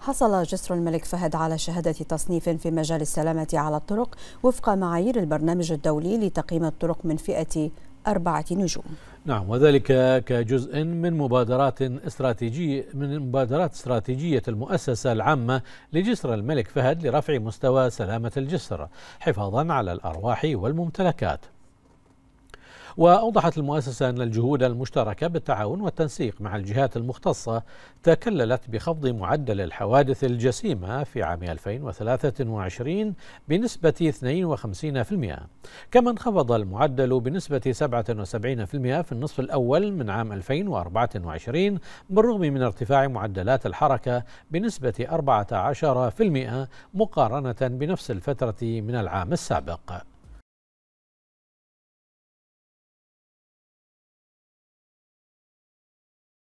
حصل جسر الملك فهد على شهادة تصنيف في مجال السلامة على الطرق وفق معايير البرنامج الدولي لتقييم الطرق من فئة أربعة نجوم نعم وذلك كجزء من مبادرات استراتيجية من مبادرات استراتيجية المؤسسة العامة لجسر الملك فهد لرفع مستوى سلامة الجسر حفاظا على الأرواح والممتلكات وأوضحت المؤسسة أن الجهود المشتركة بالتعاون والتنسيق مع الجهات المختصة تكللت بخفض معدل الحوادث الجسيمة في عام 2023 بنسبة 52% كما انخفض المعدل بنسبة 77% في النصف الأول من عام 2024 بالرغم من ارتفاع معدلات الحركة بنسبة 14% مقارنة بنفس الفترة من العام السابق